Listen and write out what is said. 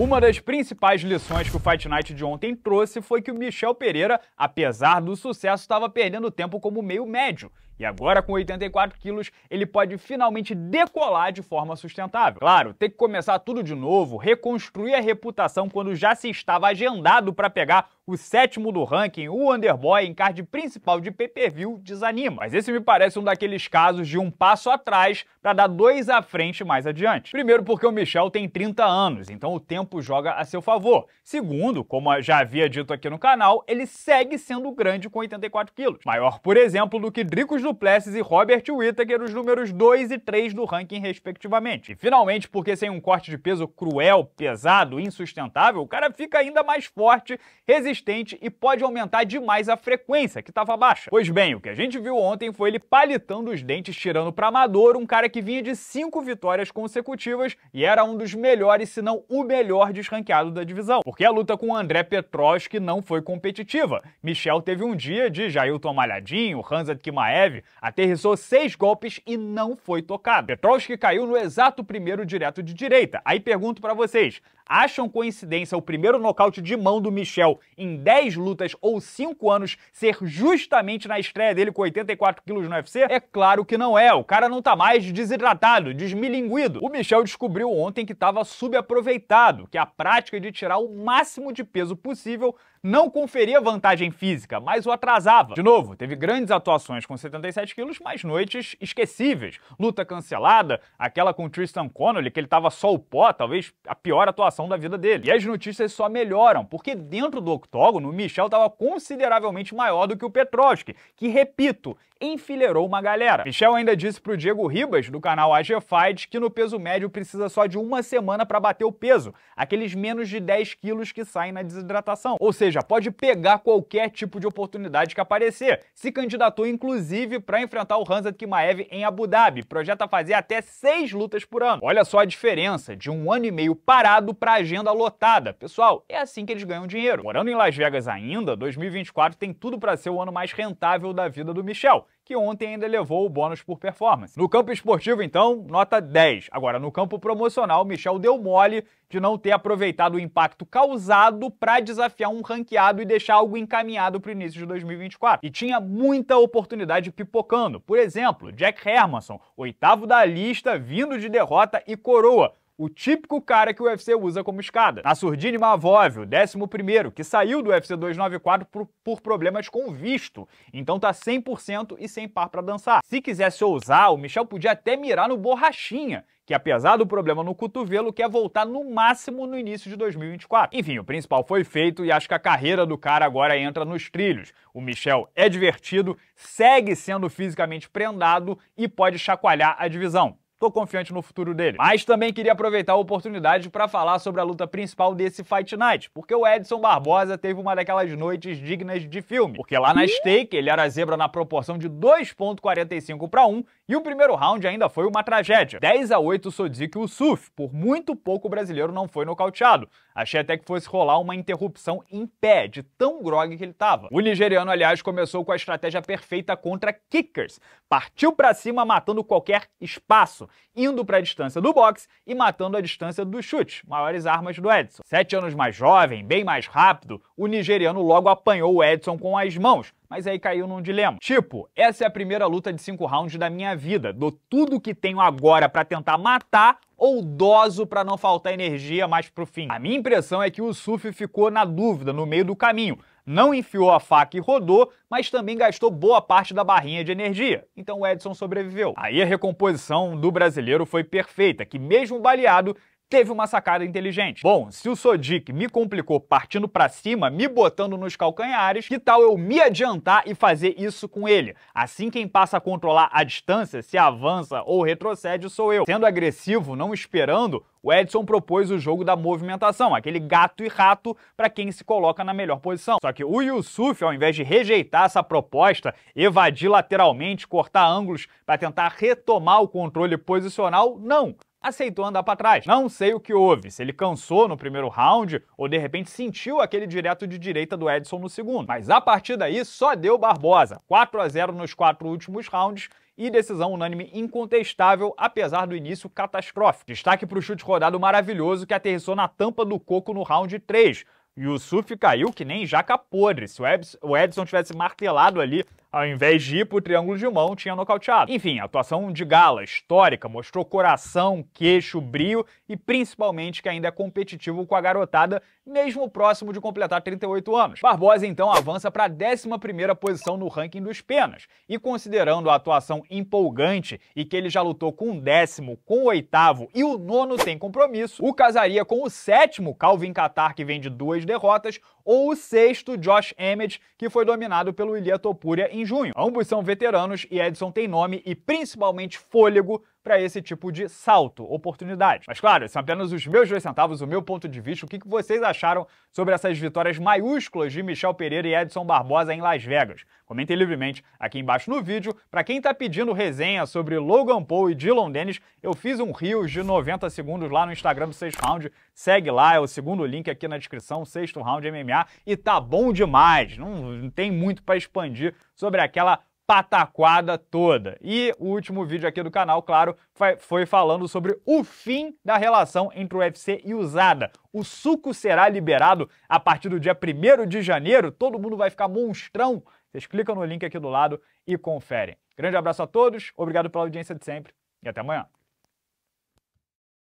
Uma das principais lições que o Fight Night de ontem trouxe foi que o Michel Pereira, apesar do sucesso, estava perdendo tempo como meio médio. E agora, com 84 quilos, ele pode finalmente decolar de forma sustentável. Claro, ter que começar tudo de novo, reconstruir a reputação quando já se estava agendado para pegar o sétimo do ranking, o Underboy, em card principal de pay-per-view, desanima. Mas esse me parece um daqueles casos de um passo atrás para dar dois à frente mais adiante. Primeiro, porque o Michel tem 30 anos, então o tempo joga a seu favor. Segundo, como já havia dito aqui no canal, ele segue sendo grande com 84 quilos. Maior, por exemplo, do que Dricos Duplessis e Robert Whittaker, os números 2 e 3 do ranking, respectivamente. E finalmente, porque sem um corte de peso cruel, pesado, insustentável, o cara fica ainda mais forte, resistente e pode aumentar demais a frequência, que estava baixa. Pois bem, o que a gente viu ontem foi ele palitando os dentes, tirando para Amador, um cara que vinha de cinco vitórias consecutivas e era um dos melhores, se não o melhor desranqueado da divisão. Porque a luta com André Petrovski não foi competitiva. Michel teve um dia de Jailton Malhadinho, Hanzat Kimaev, aterrissou seis golpes e não foi tocado. Petrovski caiu no exato primeiro direto de direita. Aí pergunto para vocês, acham coincidência o primeiro nocaute de mão do Michel em 10 lutas ou 5 anos ser justamente na estreia dele com 84 quilos no UFC? É claro que não é. O cara não tá mais desidratado, desmilinguido. O Michel descobriu ontem que estava subaproveitado, que é a prática de tirar o máximo de peso possível não conferia vantagem física, mas o atrasava. De novo, teve grandes atuações com 77 quilos, mas noites esquecíveis. Luta cancelada, aquela com Tristan Connolly, que ele tava só o pó, talvez a pior atuação da vida dele. E as notícias só melhoram, porque dentro do octógono, o Michel tava consideravelmente maior do que o Petrovski, que, repito, enfileirou uma galera. Michel ainda disse pro Diego Ribas, do canal AG Fight, que no peso médio precisa só de uma semana para bater o peso, aqueles menos de 10 quilos que saem na desidratação. Ou seja, pode pegar qualquer tipo de oportunidade que aparecer. Se candidatou, inclusive, para enfrentar o Hamzat Kimaev em Abu Dhabi. Projeta fazer até seis lutas por ano. Olha só a diferença de um ano e meio parado para agenda lotada. Pessoal, é assim que eles ganham dinheiro. Morando em Las Vegas ainda, 2024 tem tudo para ser o ano mais rentável da vida do Michel que ontem ainda levou o bônus por performance. No campo esportivo, então, nota 10. Agora, no campo promocional, Michel deu mole de não ter aproveitado o impacto causado para desafiar um ranqueado e deixar algo encaminhado para o início de 2024. E tinha muita oportunidade pipocando. Por exemplo, Jack Hermanson, oitavo da lista, vindo de derrota e coroa o típico cara que o UFC usa como escada. a Surdini Mavóvio, 11 que saiu do UFC 294 por, por problemas com visto, então tá 100% e sem par para dançar. Se quisesse ousar, o Michel podia até mirar no Borrachinha, que apesar do problema no cotovelo, quer voltar no máximo no início de 2024. Enfim, o principal foi feito e acho que a carreira do cara agora entra nos trilhos. O Michel é divertido, segue sendo fisicamente prendado e pode chacoalhar a divisão. Tô confiante no futuro dele. Mas também queria aproveitar a oportunidade para falar sobre a luta principal desse Fight Night, porque o Edson Barbosa teve uma daquelas noites dignas de filme. Porque lá na stake ele era zebra na proporção de 2.45 para 1 e o primeiro round ainda foi uma tragédia. 10 a 8 o Usuf, por muito pouco o brasileiro não foi nocauteado. Achei até que fosse rolar uma interrupção em pé, de tão grog que ele tava. O nigeriano, aliás, começou com a estratégia perfeita contra kickers. Partiu para cima matando qualquer espaço indo para a distância do boxe e matando a distância do chute, maiores armas do Edson. Sete anos mais jovem, bem mais rápido, o nigeriano logo apanhou o Edson com as mãos, mas aí caiu num dilema. Tipo, essa é a primeira luta de cinco rounds da minha vida. Dou tudo que tenho agora para tentar matar ou doso para não faltar energia mais pro fim. A minha impressão é que o Suf ficou na dúvida, no meio do caminho, não enfiou a faca e rodou, mas também gastou boa parte da barrinha de energia. Então o Edson sobreviveu. Aí a recomposição do brasileiro foi perfeita, que mesmo baleado, teve uma sacada inteligente. Bom, se o Sodic me complicou partindo para cima, me botando nos calcanhares, que tal eu me adiantar e fazer isso com ele? Assim quem passa a controlar a distância, se avança ou retrocede, sou eu. Sendo agressivo, não esperando, o Edson propôs o jogo da movimentação, aquele gato e rato para quem se coloca na melhor posição. Só que o Yusuf, ao invés de rejeitar essa proposta, evadir lateralmente, cortar ângulos para tentar retomar o controle posicional, não aceitou andar para trás. Não sei o que houve, se ele cansou no primeiro round ou de repente sentiu aquele direto de direita do Edson no segundo. Mas a partir daí só deu Barbosa, 4 a 0 nos quatro últimos rounds e decisão unânime incontestável, apesar do início catastrófico. Destaque para o chute rodado maravilhoso que aterrissou na tampa do coco no round 3. Yusuf caiu que nem jaca podre. Se o Edson tivesse martelado ali ao invés de ir para o Triângulo de Mão, tinha nocauteado. Enfim, a atuação de gala, histórica, mostrou coração, queixo, brio e principalmente que ainda é competitivo com a garotada, mesmo próximo de completar 38 anos. Barbosa então avança para a 11ª posição no ranking dos penas e considerando a atuação empolgante e que ele já lutou com o décimo, com o oitavo e o nono tem compromisso, o casaria com o sétimo Calvin Catar que vem de duas derrotas, ou o sexto Josh Emmett, que foi dominado pelo Ilia Topuria em junho. Ambos são veteranos e Edson tem nome e principalmente fôlego para esse tipo de salto, oportunidade. Mas claro, são apenas os meus dois centavos, o meu ponto de vista, o que vocês acharam sobre essas vitórias maiúsculas de Michel Pereira e Edson Barbosa em Las Vegas. Comentem livremente aqui embaixo no vídeo. Para quem está pedindo resenha sobre Logan Paul e Dylan Dennis, eu fiz um Reels de 90 segundos lá no Instagram do Sexto Round. Segue lá, é o segundo link aqui na descrição, Sexto Round MMA. E tá bom demais, não tem muito para expandir sobre aquela pataquada toda. E o último vídeo aqui do canal, claro, foi falando sobre o fim da relação entre o UFC e Usada. O suco será liberado a partir do dia 1 de janeiro, todo mundo vai ficar monstrão. Vocês clicam no link aqui do lado e conferem. Grande abraço a todos, obrigado pela audiência de sempre e até amanhã.